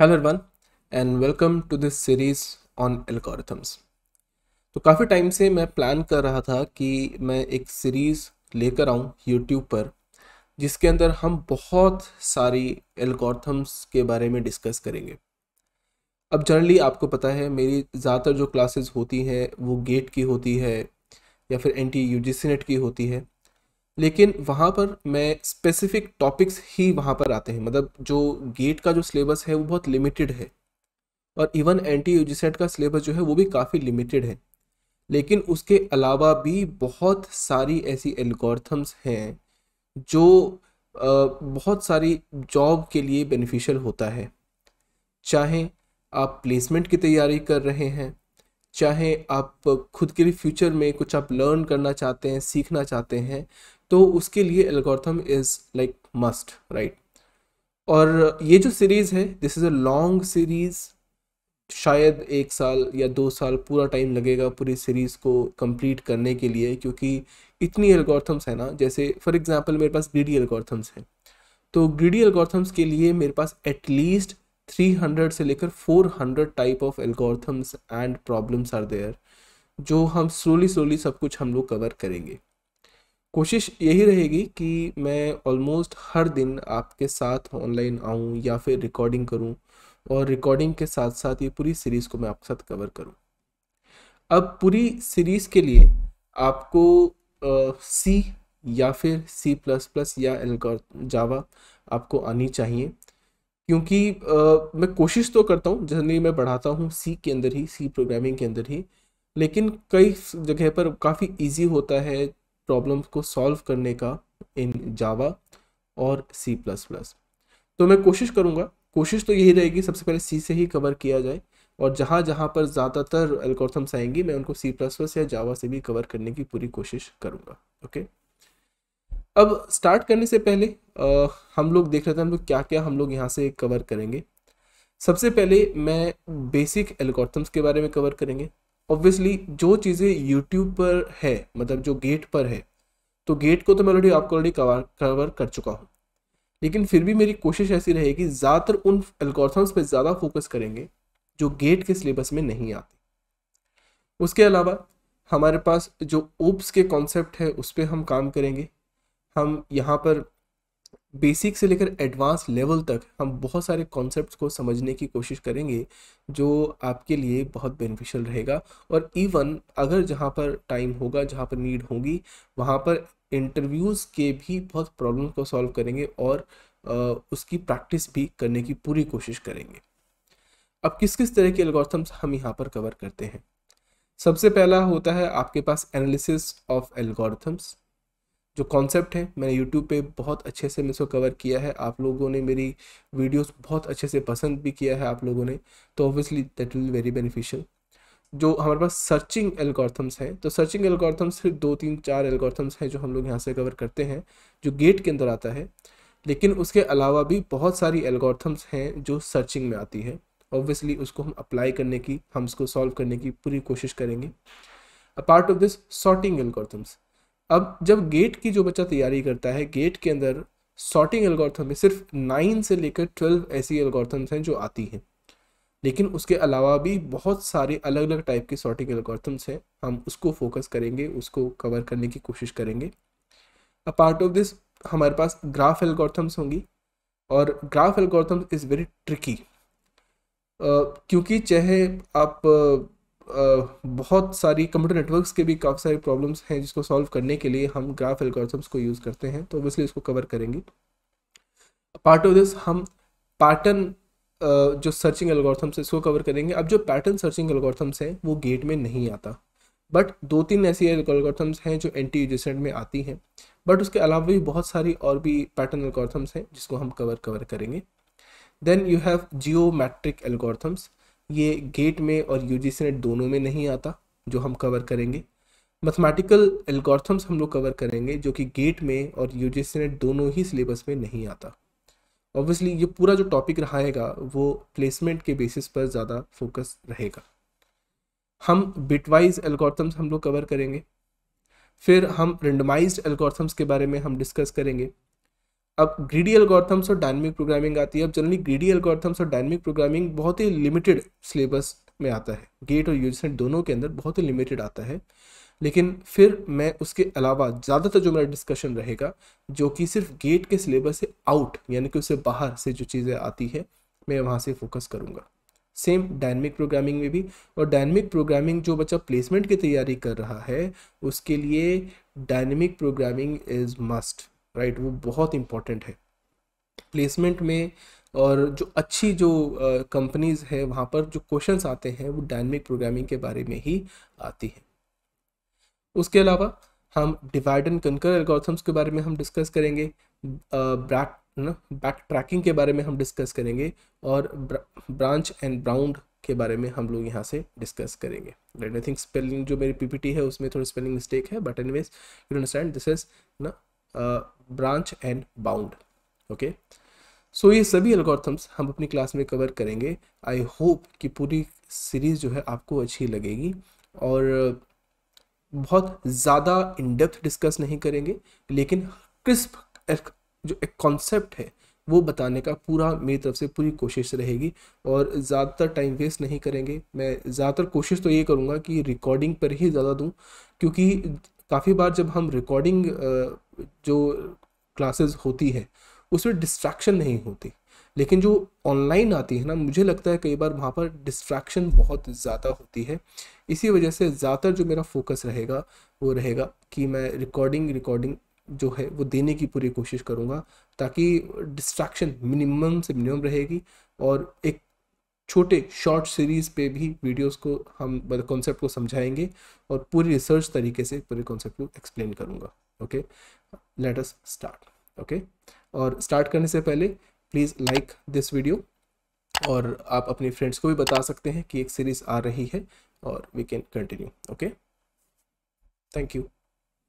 hello everyone and welcome to this series on algorithms तो काफ़ी time से मैं प्लान कर रहा था कि मैं एक सीरीज़ लेकर आऊँ यूट्यूब पर जिसके अंदर हम बहुत सारी एल्गोरिथम्स के बारे में डिस्कस करेंगे अब जनरली आपको पता है मेरी ज़्यादातर जो क्लासेस होती हैं वो गेट की होती है या फिर एन टी नेट की होती है लेकिन वहाँ पर मैं स्पेसिफिक टॉपिक्स ही वहाँ पर आते हैं मतलब जो गेट का जो सिलेबस है वो बहुत लिमिटेड है और इवन एंटी यू का सिलेबस जो है वो भी काफ़ी लिमिटेड है लेकिन उसके अलावा भी बहुत सारी ऐसी एल्गोरिथम्स हैं जो बहुत सारी जॉब के लिए बेनिफिशियल होता है चाहे आप प्लेसमेंट की तैयारी कर रहे हैं चाहे आप खुद के लिए फ्यूचर में कुछ आप लर्न करना चाहते हैं सीखना चाहते हैं तो उसके लिए algorithm is like must right और ये जो सीरीज़ है this is a long series शायद एक साल या दो साल पूरा टाइम लगेगा पूरी सीरीज़ को कंप्लीट करने के लिए क्योंकि इतनी एल्गोरिथम्स है ना जैसे फॉर एग्जांपल मेरे पास ग्रीडी एल्गोरिथम्स हैं तो ग्रीडी एल्गोरिथम्स के लिए मेरे पास एटलीस्ट 300 से लेकर 400 type of algorithms and problems are there जो हम स्लोली स्लोली सब कुछ हम लोग कवर करेंगे कोशिश यही रहेगी कि मैं ऑलमोस्ट हर दिन आपके साथ ऑनलाइन आऊँ या फिर रिकॉर्डिंग करूँ और रिकॉर्डिंग के साथ साथ ये पूरी सीरीज़ को मैं आपके साथ कवर करूँ अब पूरी सीरीज़ के लिए आपको सी uh, या फिर सी प्लस प्लस या जावा आपको आनी चाहिए क्योंकि uh, मैं कोशिश तो करता हूँ जनरली मैं पढ़ाता हूँ सी के अंदर ही सी प्रोग्रामिंग के अंदर ही लेकिन कई जगह पर काफ़ी इजी होता है प्रॉब्लम्स को सॉल्व करने का इन जावा और सी प्लस प्लस तो मैं कोशिश करूँगा कोशिश तो यही रहेगी सबसे पहले सी से ही कवर किया जाए और जहाँ जहाँ पर ज़्यादातर एल्गोथम्स आएंगी मैं उनको सी प्लस प्लस या जावा से भी कवर करने की पूरी कोशिश करूँगा ओके अब स्टार्ट करने से पहले आ, हम लोग देख रहे थे हम लोग क्या क्या हम लोग यहाँ से कवर करेंगे सबसे पहले मैं बेसिक एल्गोथम्स के बारे में कवर करेंगे ऑब्वियसली जो चीज़ें यूट्यूब पर है मतलब जो गेट पर है तो गेट को तो मैं ऑलरेडी आपको ऑलरेडी कवर कवर कर चुका हूँ लेकिन फिर भी मेरी कोशिश ऐसी रहेगी ज़्यादातर उन एल्गोरिथम्स पे ज़्यादा फोकस करेंगे जो गेट के सिलेबस में नहीं आते उसके अलावा हमारे पास जो ओप्स के कॉन्सेप्ट है उस पर हम काम करेंगे हम यहाँ पर बेसिक से लेकर एडवांस लेवल तक हम बहुत सारे कॉन्सेप्ट्स को समझने की कोशिश करेंगे जो आपके लिए बहुत बेनिफिशियल रहेगा और इवन अगर जहाँ पर टाइम होगा जहाँ पर नीड होगी वहाँ पर इंटरव्यूज़ के भी बहुत प्रॉब्लम को सॉल्व करेंगे और उसकी प्रैक्टिस भी करने की पूरी कोशिश करेंगे अब किस किस तरह के एल्गोरिथम्स हम यहाँ पर कवर करते हैं सबसे पहला होता है आपके पास एनालिसिस ऑफ एल्गोरिथम्स जो कॉन्सेप्ट है मैंने यूट्यूब पे बहुत अच्छे से मैं इसको कवर किया है आप लोगों ने मेरी वीडियोस बहुत अच्छे से पसंद भी किया है आप लोगों ने तो obviously that will very beneficial जो हमारे पास सर्चिंग एल्गोरिथम्स हैं तो सर्चिंग एल्गोरिथम्स सिर्फ दो तीन चार एल्गोरिथम्स हैं जो हम लोग यहाँ से कवर करते हैं जो गेट के अंदर आता है लेकिन उसके अलावा भी बहुत सारी एल्गोरिथम्स हैं जो सर्चिंग में आती है ऑब्वियसली उसको हम अप्लाई करने की हम उसको सॉल्व करने की पूरी कोशिश करेंगे a part of this sorting algorithms अब जब गेट की जो बच्चा तैयारी करता है गेट के अंदर सॉर्टिंग एल्गोरिथम में सिर्फ नाइन से लेकर ट्वेल्व ऐसी एल्गोरिथम्स हैं जो आती हैं लेकिन उसके अलावा भी बहुत सारे अलग अलग टाइप के सॉर्टिंग एल्गोरिथम्स हैं हम उसको फोकस करेंगे उसको कवर करने की कोशिश करेंगे अ पार्ट ऑफ दिस हमारे पास ग्राफ एल्गोरिथम्स होंगी और graph algorithms is very tricky क्योंकि चाहे आप बहुत सारी कंप्यूटर नेटवर्क्स के भी काफ़ी सारी प्रॉब्लम्स हैं जिसको सॉल्व करने के लिए हम ग्राफ एल्गोरिथम्स को यूज़ करते हैं तो ओबियसली इसको कवर करेंगे पार्ट ऑफ दिस हम पैटर्न जो सर्चिंग एल्गोरिथम्स है इसको कवर करेंगे अब जो पैटर्न सर्चिंग एल्गोरिथम्स हैं वो गेट में नहीं आता बट दो तीन ऐसी एल्गोरिथम्स हैं जो एंटी एडजेसेंट में आती हैं बट उसके अलावा भी बहुत सारी और भी पैटर्न एल्गोरिथम्स हैं जिसको हम कवर कवर करेंगे then you have geometric algorithms ये गेट में और यू जी नेट दोनों में नहीं आता जो हम कवर करेंगे मैथमेटिकल एल्गोर्थम्स हम लोग कवर करेंगे जो कि गेट में और यू जी नेट दोनों ही सिलेबस में नहीं आता ऑब्वियसली ये पूरा जो टॉपिक रहेगा वो प्लेसमेंट के बेसिस पर ज़्यादा फोकस रहेगा हम बिटवाइज एल्गोर्थम्स हम लोग कवर करेंगे फिर हम रेंडमाइज्ड एल्गोर्थम्स के बारे में हम डिस्कस करेंगे अब ग्रीडी एल्गोरिथम्स और डायनेमिक प्रोग्रामिंग आती है अब जनरली ग्रीडी एल्गोरिथम्स और डायनेमिक प्रोग्रामिंग बहुत ही लिमिटेड सिलेबस में आता है गेट और यूजेंट दोनों के अंदर बहुत ही लिमिटेड आता है लेकिन फिर मैं उसके अलावा ज़्यादातर जो मेरा डिस्कशन रहेगा जो कि सिर्फ गेट के सिलेबस से आउट यानी कि उससे बाहर से जो चीज़ें आती है मैं वहाँ से फोकस करूँगा सेम डायनेमिक प्रोग्रामिंग में भी और डायनेमिक प्रोग्रामिंग जो बच्चा प्लेसमेंट की तैयारी कर रहा है उसके लिए dynamic programming is must right वो बहुत इम्पॉर्टेंट है प्लेसमेंट में और जो अच्छी जो कंपनीज़ है वहाँ पर जो क्वेश्चंस आते हैं वो डायनमिक प्रोग्रामिंग के बारे में ही आती हैं उसके अलावा हम डिवाइड एंड कंकर एल्गोरिथम्स के बारे में हम डिस्कस करेंगे ब्रैक ना बैक ट्रैकिंग के बारे में हम डिस्कस करेंगे और ब्रांच एंड ब्राउंड के बारे में हम लोग यहाँ से डिस्कस करेंगे आई थिंक स्पेलिंग जो मेरी पीपीटी है उसमें थोड़ी स्पेलिंग मिस्टेक है but anyways you understand this is ना branch and bound okay so ये सभी एल्गोरिथम्स हम अपनी क्लास में कवर करेंगे आई होप कि पूरी सीरीज़ जो है आपको अच्छी लगेगी और बहुत ज़्यादा इन डेप्थ डिस्कस नहीं करेंगे लेकिन क्रिस्प एक, जो एक कॉन्सेप्ट है वो बताने का पूरा मेरी तरफ से पूरी कोशिश रहेगी और ज़्यादातर टाइम वेस्ट नहीं करेंगे मैं ज़्यादातर कोशिश तो ये करूँगा कि रिकॉर्डिंग पर ही ज़्यादा दूँ क्योंकि काफ़ी बार जब हम रिकॉर्डिंग जो क्लासेस होती है उसमें डिस्ट्रैक्शन नहीं होती लेकिन जो ऑनलाइन आती है ना मुझे लगता है कई बार वहाँ पर डिस्ट्रैक्शन बहुत ज़्यादा होती है इसी वजह से ज़्यादातर जो मेरा फोकस रहेगा वो रहेगा कि मैं रिकॉर्डिंग रिकॉर्डिंग जो है वो देने की पूरी कोशिश करूँगा ताकि डिस्ट्रैक्शन मिनिमम से मिनिमम रहेगी और एक छोटे शॉर्ट सीरीज़ पे भी वीडियोस को हम कॉन्सेप्ट मतलब को समझाएंगे और पूरी रिसर्च तरीके से पूरे कॉन्सेप्ट को एक्सप्लेन करूँगा okay let us start okay और स्टार्ट करने से पहले प्लीज़ लाइक दिस वीडियो और आप अपने फ्रेंड्स को भी बता सकते हैं कि एक सीरीज़ आ रही है और we can continue okay thank you